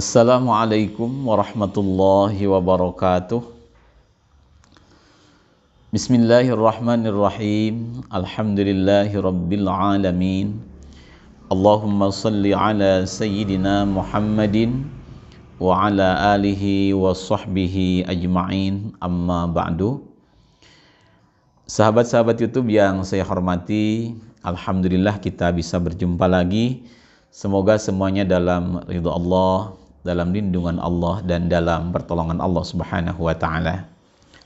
Assalamualaikum warahmatullahi wabarakatuh Bismillahirrahmanirrahim Alhamdulillahi rabbil alamin Allahumma salli ala sayyidina Muhammadin Wa ala alihi wa sahbihi ajma'in amma ba'du Sahabat-sahabat Youtube yang saya hormati Alhamdulillah kita bisa berjumpa lagi Semoga semuanya dalam ridho Allah dalam lindungan Allah dan dalam pertolongan Allah Subhanahu wa taala.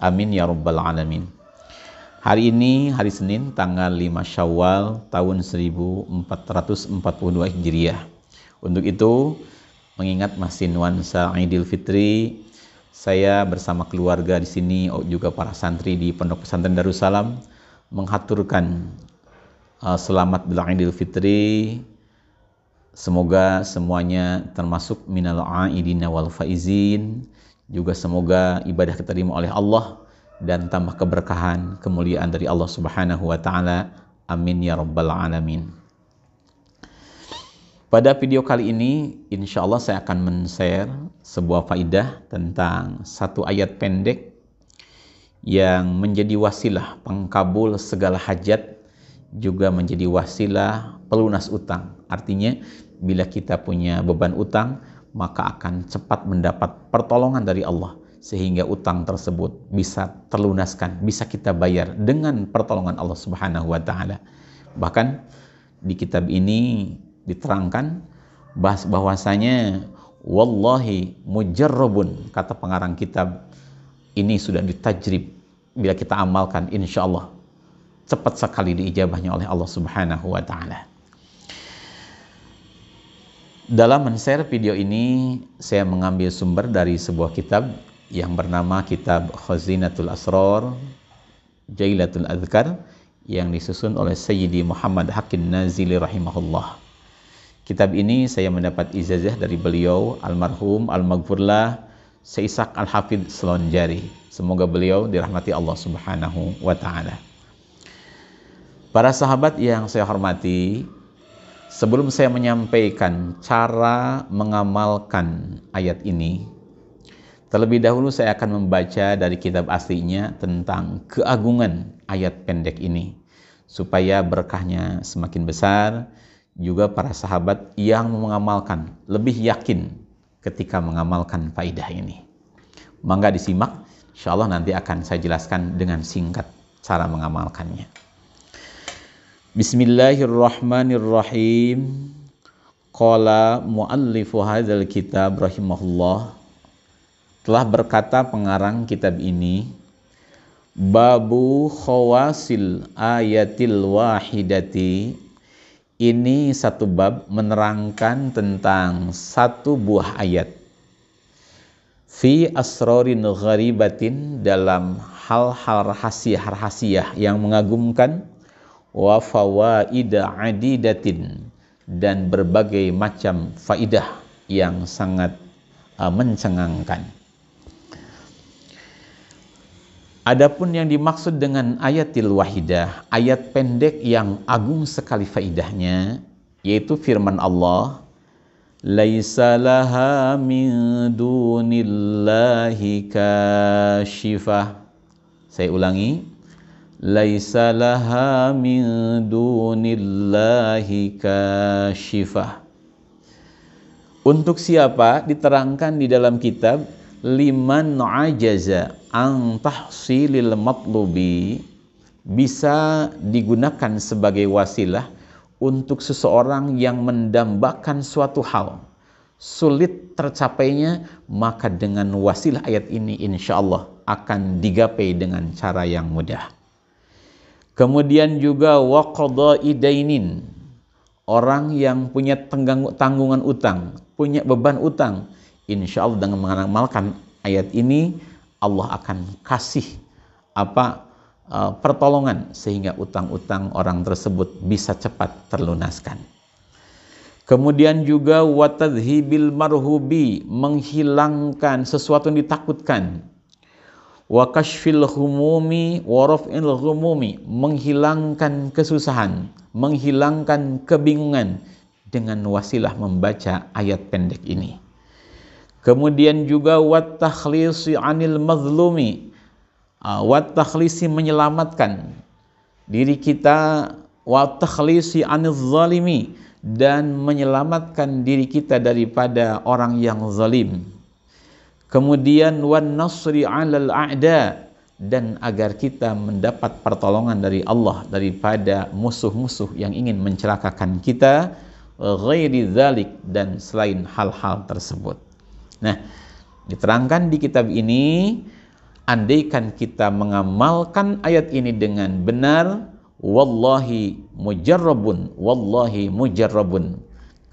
Amin ya rabbal alamin. Hari ini hari Senin tanggal 5 Syawal tahun 1442 Hijriah. Untuk itu mengingat masih nuansa Idul Fitri, saya bersama keluarga di sini juga para santri di Pondok Pesantren Darussalam menghaturkan uh, selamat Idul Fitri Semoga semuanya termasuk minal a'idin wal faizin. Juga semoga ibadah diterima oleh Allah dan tambah keberkahan, kemuliaan dari Allah Subhanahu wa taala. Amin ya rabbal alamin. Pada video kali ini, insya Allah saya akan men-share sebuah faidah tentang satu ayat pendek yang menjadi wasilah pengkabul segala hajat juga menjadi wasilah pelunas utang. Artinya, bila kita punya beban utang, maka akan cepat mendapat pertolongan dari Allah sehingga utang tersebut bisa terlunaskan, bisa kita bayar dengan pertolongan Allah Subhanahu wa taala. Bahkan di kitab ini diterangkan bahas bahwasanya wallahi mujarrabun kata pengarang kitab ini sudah ditajrib bila kita amalkan insya Allah cepat sekali diijabahnya oleh Allah Subhanahu wa taala. Dalam men-share video ini, saya mengambil sumber dari sebuah kitab yang bernama Kitab Khazinatul Asrar Jailatul Azkar yang disusun oleh Sayyidi Muhammad Hakim Nazili rahimahullah. Kitab ini saya mendapat ijazah dari beliau almarhum Al-Maghfurlah Seisak Al-Hafid Selonjari. Semoga beliau dirahmati Allah Subhanahu wa taala. Para sahabat yang saya hormati, Sebelum saya menyampaikan cara mengamalkan ayat ini, terlebih dahulu saya akan membaca dari kitab aslinya tentang keagungan ayat pendek ini, supaya berkahnya semakin besar, juga para sahabat yang mengamalkan lebih yakin ketika mengamalkan faidah ini. Mangga disimak, insya Allah nanti akan saya jelaskan dengan singkat cara mengamalkannya. Bismillahirrahmanirrahim. Qala muallifu hadzal kitab rahimahullah telah berkata pengarang kitab ini Babu khawasil ayatil wahidati ini satu bab menerangkan tentang satu buah ayat fi asrorin gharibatin dalam hal-hal rahasia-rahasia yang mengagumkan wa fawaida adidatin dan berbagai macam faidah yang sangat uh, mencengangkan. Adapun yang dimaksud dengan ayatil wahidah, ayat pendek yang agung sekali faidahnya, yaitu firman Allah, Laisa laha min dunillahi kashifah. Saya ulangi, laisa laha min dunillahi kashifah untuk siapa diterangkan di dalam kitab liman ajaza an tahsilil matlubi bisa digunakan sebagai wasilah untuk seseorang yang mendambakan suatu hal sulit tercapainya maka dengan wasilah ayat ini insya Allah akan digapai dengan cara yang mudah Kemudian juga waqadha idainin. Orang yang punya tenggang tanggungan utang, punya beban utang, insya Allah dengan mengamalkan ayat ini Allah akan kasih apa uh, pertolongan sehingga utang-utang orang tersebut bisa cepat terlunaskan. Kemudian juga watadhibil marhubi menghilangkan sesuatu yang ditakutkan wa kashfil humumi wa raf'il humumi menghilangkan kesusahan menghilangkan kebingungan dengan wasilah membaca ayat pendek ini kemudian juga wa takhlisi anil mazlumi ah, wa takhlisi menyelamatkan diri kita wa takhlisi anil zalimi dan menyelamatkan diri kita daripada orang yang zalim kemudian wan nasri 'alal a'da dan agar kita mendapat pertolongan dari Allah daripada musuh-musuh yang ingin mencelakakan kita ghairi dzalik dan selain hal-hal tersebut. Nah, diterangkan di kitab ini andaikan kita mengamalkan ayat ini dengan benar wallahi mujarrabun wallahi mujarrabun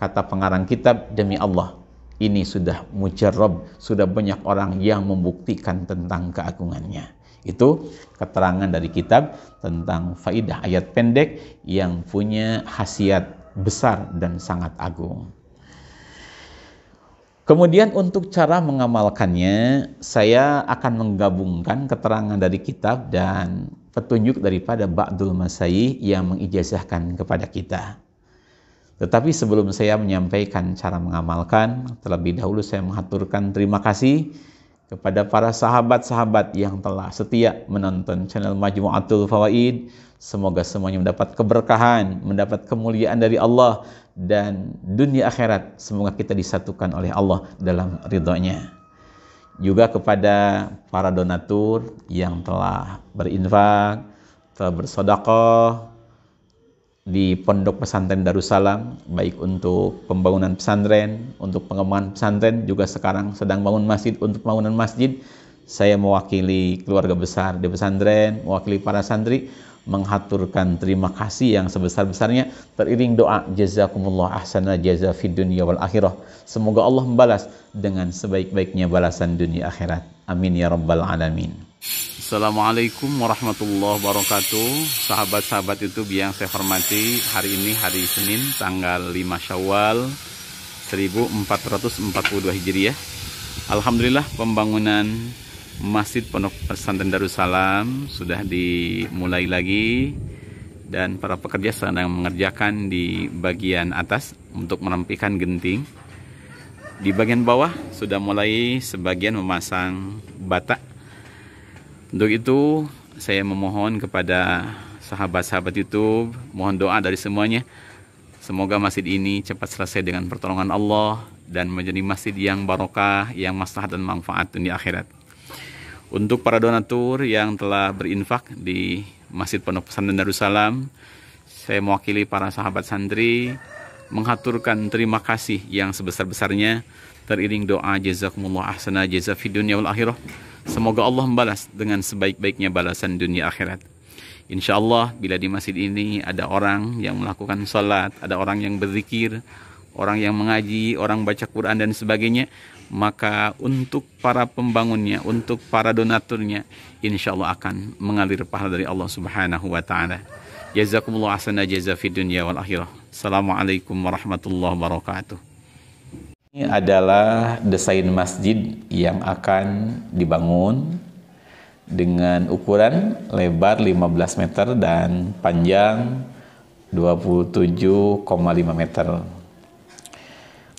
kata pengarang kitab demi Allah ini sudah mujarab, sudah banyak orang yang membuktikan tentang keagungannya. Itu keterangan dari kitab tentang faidah ayat pendek yang punya khasiat besar dan sangat agung. Kemudian untuk cara mengamalkannya, saya akan menggabungkan keterangan dari kitab dan petunjuk daripada Ba'dul Masayih yang mengijazahkan kepada kita. Tetapi sebelum saya menyampaikan cara mengamalkan, terlebih dahulu saya mengaturkan terima kasih kepada para sahabat-sahabat yang telah setia menonton channel Majmu'atul Fawaid. Semoga semuanya mendapat keberkahan, mendapat kemuliaan dari Allah dan dunia akhirat. Semoga kita disatukan oleh Allah dalam ridhonya. Juga kepada para donatur yang telah berinfak, telah bersodakoh, di Pondok Pesantren Darussalam, baik untuk pembangunan pesantren, untuk pengembangan pesantren, juga sekarang sedang bangun masjid untuk pembangunan masjid. Saya mewakili keluarga besar di pesantren, mewakili para santri, menghaturkan terima kasih yang sebesar-besarnya teriring doa jazakumullah ahsana jaza fid dunya wal akhirah. Semoga Allah membalas dengan sebaik-baiknya balasan dunia akhirat. Amin ya rabbal alamin. Assalamualaikum warahmatullahi wabarakatuh Sahabat-sahabat Youtube yang saya hormati Hari ini hari Senin tanggal 5 Syawal 1442 Hijriah Alhamdulillah pembangunan Masjid Pondok Pesantren Darussalam Sudah dimulai lagi Dan para pekerja sedang mengerjakan di bagian atas Untuk merampikan genting Di bagian bawah sudah mulai sebagian memasang bata untuk itu, saya memohon kepada sahabat-sahabat YouTube, mohon doa dari semuanya. Semoga masjid ini cepat selesai dengan pertolongan Allah dan menjadi masjid yang barokah, yang maslahat dan manfaat di akhirat. Untuk para donatur yang telah berinfak di Masjid Pondok Pesantren Darussalam, saya mewakili para sahabat santri menghaturkan terima kasih yang sebesar-besarnya teriring doa jazakumullah ahsana jaza dunia wal akhirah Semoga Allah membalas dengan sebaik-baiknya balasan dunia akhirat. Insya Allah bila di masjid ini ada orang yang melakukan sholat, ada orang yang berzikir, orang yang mengaji, orang baca Quran dan sebagainya, maka untuk para pembangunnya, untuk para donaturnya, insya Allah akan mengalir pahala dari Allah Subhanahu wa taala. Jazakumullah asana jaza dunia wal akhirah. Assalamualaikum warahmatullahi wabarakatuh. Ini adalah desain masjid yang akan dibangun dengan ukuran lebar 15 meter dan panjang 27,5 meter.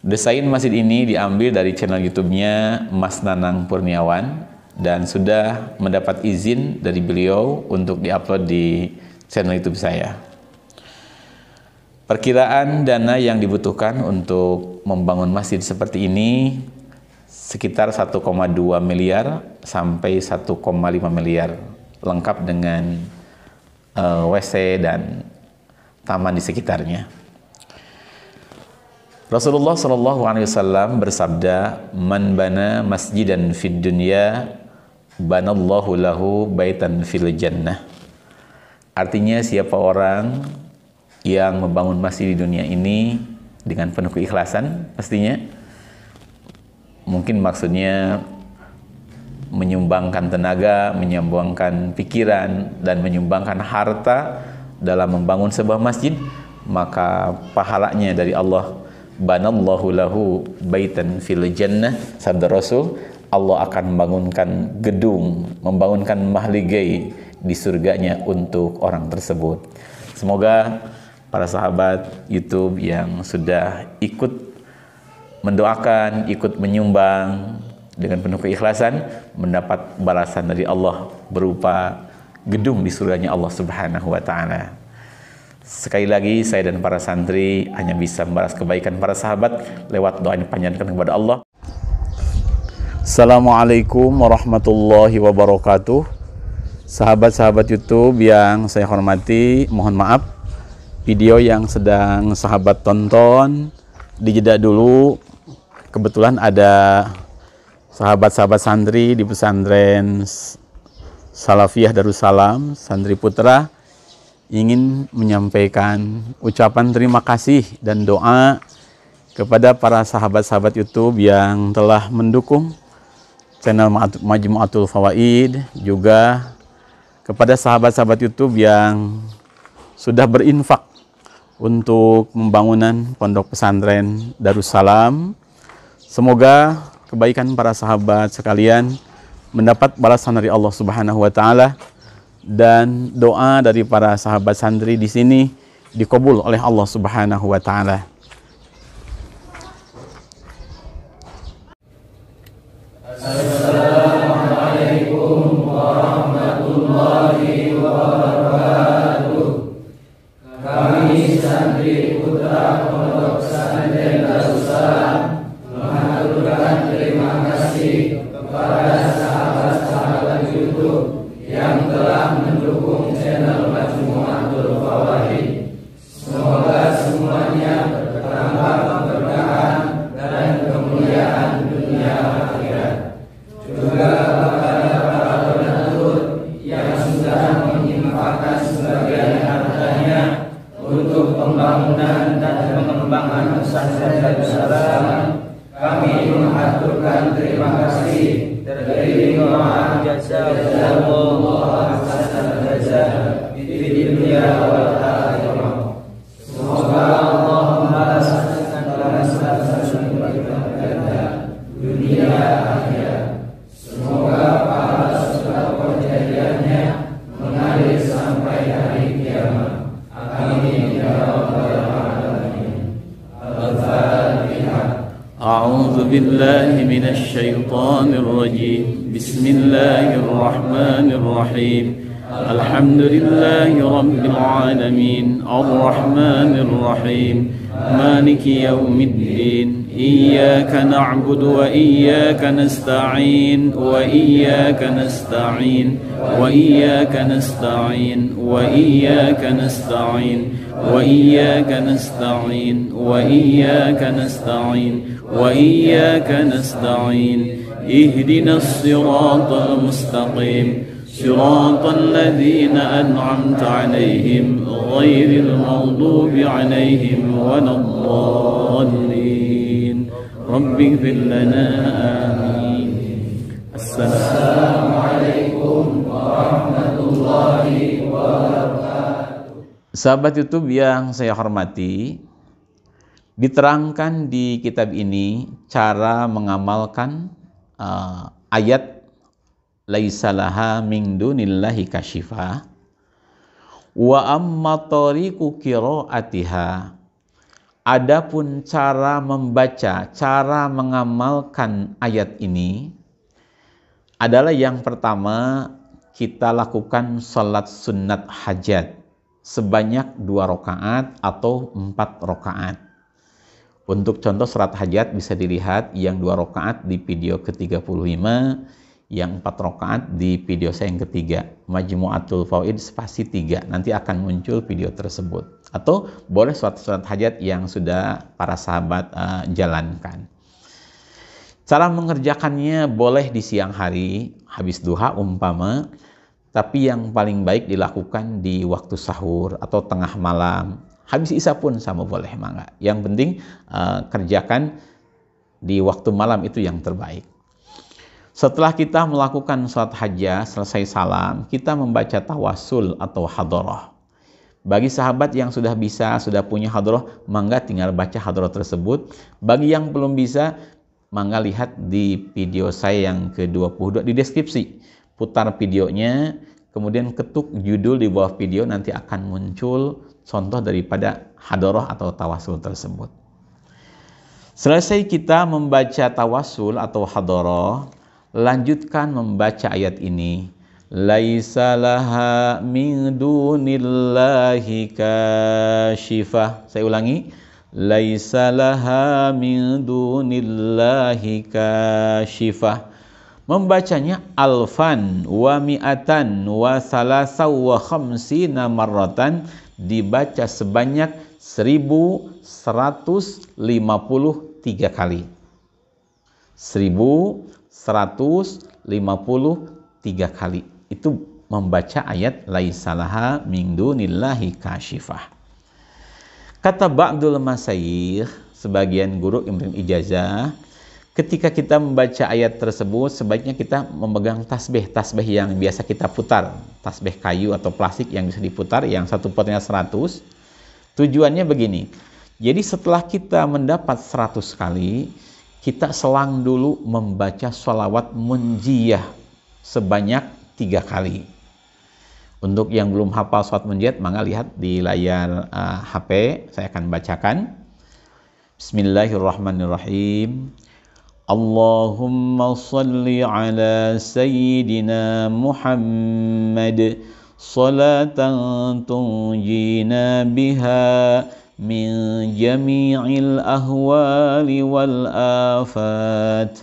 Desain masjid ini diambil dari channel YouTube-nya Mas Nanang Purniawan dan sudah mendapat izin dari beliau untuk diupload di channel YouTube saya. Perkiraan dana yang dibutuhkan untuk membangun masjid seperti ini sekitar 1,2 miliar sampai 1,5 miliar lengkap dengan uh, eh, WC dan taman di sekitarnya. Rasulullah Shallallahu Alaihi Wasallam bersabda, "Man bana masjid dan fid dunya, bana lahu baitan fil jannah." Artinya siapa orang yang membangun masjid di dunia ini dengan penuh keikhlasan pastinya mungkin maksudnya menyumbangkan tenaga, menyumbangkan pikiran dan menyumbangkan harta dalam membangun sebuah masjid maka pahalanya dari Allah banallahu lahu baitan fil jannah sabda Rasul Allah akan membangunkan gedung, membangunkan mahligai di surganya untuk orang tersebut. Semoga para sahabat YouTube yang sudah ikut mendoakan, ikut menyumbang dengan penuh keikhlasan mendapat balasan dari Allah berupa gedung di surganya Allah Subhanahu wa taala. Sekali lagi saya dan para santri hanya bisa membalas kebaikan para sahabat lewat doa yang panjatkan kepada Allah. Assalamualaikum warahmatullahi wabarakatuh. Sahabat-sahabat YouTube yang saya hormati, mohon maaf video yang sedang sahabat tonton dijeda dulu kebetulan ada sahabat-sahabat santri di pesantren Salafiyah Darussalam Santri Putra ingin menyampaikan ucapan terima kasih dan doa kepada para sahabat-sahabat YouTube yang telah mendukung channel Majmu'atul Fawaid juga kepada sahabat-sahabat YouTube yang sudah berinfak untuk pembangunan pondok pesantren Darussalam. Semoga kebaikan para sahabat sekalian mendapat balasan dari Allah Subhanahu wa taala dan doa dari para sahabat santri di sini dikabul oleh Allah Subhanahu wa taala. Assalamualaikum and the الشيطان الرجيم بسم الله الرحمن الرحيم الحمد لله رب العالمين الرحمن الرحيم مالك يوم الدين إياك نعبد وإياك نستعين وإياك نستعين وإياك نستعين وإياك نستعين وإياك نستعين وإياك نستعين وإياك نستعين اهدنا الصراط المستقيم صراط الذين أنعمت عليهم غير المغضوب عليهم ولا الضالين رب اغفر لنا آمين السلام عليكم ورحمة الله وبركاته Sahabat YouTube yang saya hormati, diterangkan di kitab ini cara mengamalkan uh, ayat laisalaha min dunillahi kasyifa wa amma tariqu qiraatiha adapun cara membaca cara mengamalkan ayat ini adalah yang pertama kita lakukan salat sunat hajat sebanyak dua rakaat atau empat rakaat untuk contoh surat hajat bisa dilihat yang dua rokaat di video ke-35, yang empat rokaat di video saya yang ketiga. Majmu'atul fawid spasi tiga, nanti akan muncul video tersebut. Atau boleh surat-surat hajat yang sudah para sahabat uh, jalankan. Cara mengerjakannya boleh di siang hari, habis duha umpama, tapi yang paling baik dilakukan di waktu sahur atau tengah malam habis isa pun sama boleh mangga yang penting uh, kerjakan di waktu malam itu yang terbaik setelah kita melakukan sholat hajah, selesai salam kita membaca tawasul atau hadoroh bagi sahabat yang sudah bisa, sudah punya hadroh, mangga tinggal baca hadroh tersebut. Bagi yang belum bisa, mangga lihat di video saya yang ke-22 di deskripsi. Putar videonya, kemudian ketuk judul di bawah video, nanti akan muncul contoh daripada hadoroh atau tawasul tersebut. Selesai kita membaca tawasul atau hadoroh, lanjutkan membaca ayat ini. Laisalaha min dunillahi kashifah. Saya ulangi. Laisalaha min dunillahi kashifah. Membacanya alfan wa mi'atan wa salasa wa khamsina marratan dibaca sebanyak 1153 kali. 1153 kali. Itu membaca ayat laisalaha min dunillahi kasyifah. Kata Ba'dul Masayih, sebagian guru Imam Ijazah, ketika kita membaca ayat tersebut sebaiknya kita memegang tasbih tasbih yang biasa kita putar tasbih kayu atau plastik yang bisa diputar yang satu potnya 100 tujuannya begini jadi setelah kita mendapat 100 kali kita selang dulu membaca sholawat munjiyah sebanyak tiga kali untuk yang belum hafal sholawat munjiyah maka lihat di layar uh, eh, HP saya akan bacakan Bismillahirrahmanirrahim اللهم صل على سيدنا محمد صلاة تنجينا بها من جميع الأهوال والآفات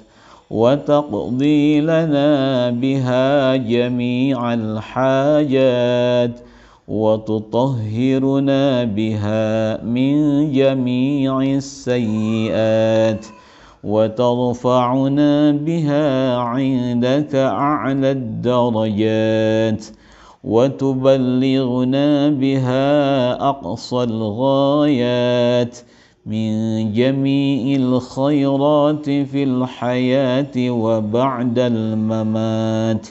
وتقضي لنا بها جميع الحاجات وتطهرنا بها من جميع السيئات وترفعنا بها عندك أعلى الدرجات وتبلغنا بها أقصى الغايات من جميع الخيرات في الحياة وبعد الممات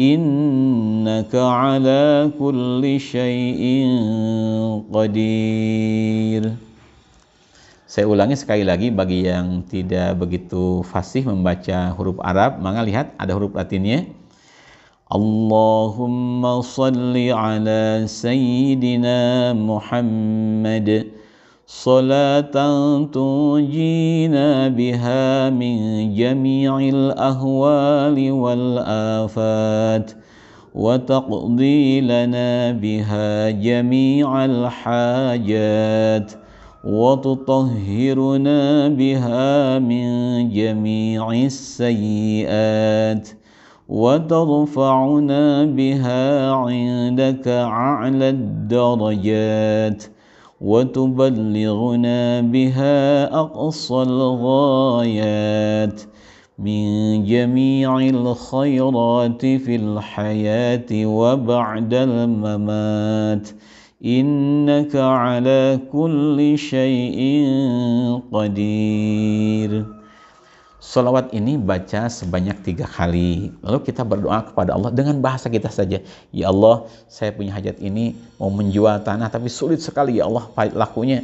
إنك على كل شيء قدير Saya ulangi sekali lagi bagi yang tidak begitu fasih membaca huruf Arab, maka lihat ada huruf Latinnya. Allahumma salli ala Sayyidina Muhammad salatan tujina biha min jami'il ahwali wal afat wa taqdi lana biha jami'al hajat وتطهرنا بها من جميع السيئات وترفعنا بها عندك اعلى الدرجات وتبلغنا بها اقصى الغايات من جميع الخيرات في الحياه وبعد الممات إنك على كل شيء قدير Salawat ini baca sebanyak tiga kali. Lalu kita berdoa kepada Allah dengan bahasa kita saja. Ya Allah, saya punya hajat ini, mau menjual tanah tapi sulit sekali ya Allah lakunya.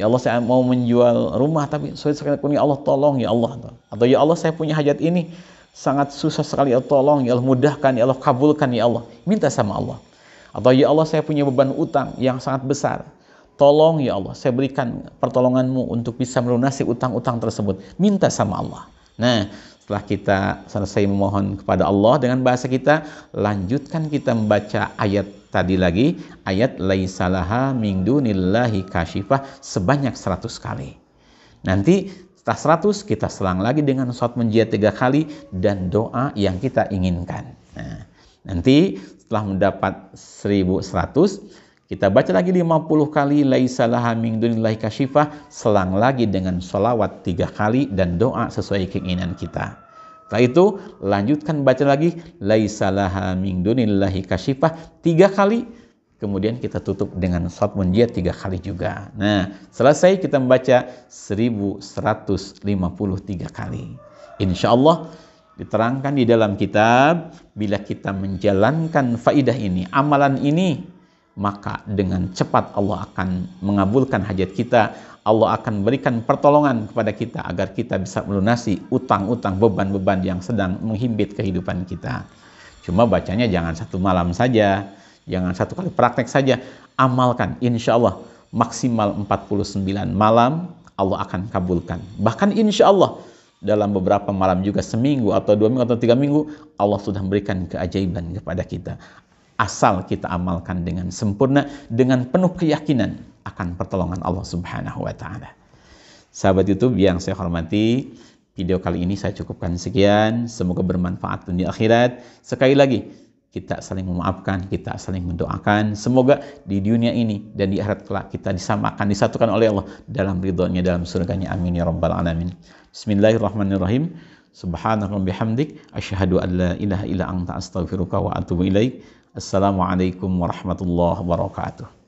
Ya Allah, saya mau menjual rumah tapi sulit sekali lakunya. Ya Allah, tolong ya Allah. Atau ya Allah, saya punya hajat ini, sangat susah sekali ya Allah, tolong ya Allah, mudahkan ya Allah, kabulkan ya Allah. Minta sama Allah. Atau ya Allah saya punya beban utang yang sangat besar. Tolong ya Allah, saya berikan pertolonganmu untuk bisa melunasi utang-utang tersebut. Minta sama Allah. Nah, setelah kita selesai memohon kepada Allah dengan bahasa kita, lanjutkan kita membaca ayat tadi lagi, ayat laisalaha min dunillahi kashifah sebanyak seratus kali. Nanti setelah seratus kita selang lagi dengan sholat menjia tiga kali dan doa yang kita inginkan. Nah, nanti setelah mendapat 1100 kita baca lagi 50 kali laisa laha min dunillahi kasyifah selang lagi dengan sholawat tiga kali dan doa sesuai keinginan kita setelah itu lanjutkan baca lagi laisa laha min dunillahi kasyifah tiga kali kemudian kita tutup dengan sholat munjiat tiga kali juga. Nah, selesai kita membaca 1153 kali. insyaallah Diterangkan di dalam kitab, bila kita menjalankan faidah ini, amalan ini, maka dengan cepat Allah akan mengabulkan hajat kita. Allah akan berikan pertolongan kepada kita agar kita bisa melunasi utang-utang beban-beban yang sedang menghimpit kehidupan kita. Cuma bacanya jangan satu malam saja, jangan satu kali praktek saja, amalkan insya Allah maksimal 49 malam Allah akan kabulkan. Bahkan insya Allah dalam beberapa malam juga seminggu atau dua minggu atau tiga minggu Allah sudah memberikan keajaiban kepada kita asal kita amalkan dengan sempurna dengan penuh keyakinan akan pertolongan Allah Subhanahu wa taala. Sahabat YouTube yang saya hormati, video kali ini saya cukupkan sekian. Semoga bermanfaat dunia akhirat. Sekali lagi, kita saling memaafkan, kita saling mendoakan. Semoga di dunia ini dan di akhirat kelak kita disamakan, disatukan oleh Allah dalam ridhonya, dalam surganya. Amin ya rabbal alamin. Bismillahirrahmanirrahim. Subhanaka bihamdik asyhadu an la ilaha illa anta astaghfiruka wa atubu ilaik. Assalamualaikum warahmatullahi wabarakatuh.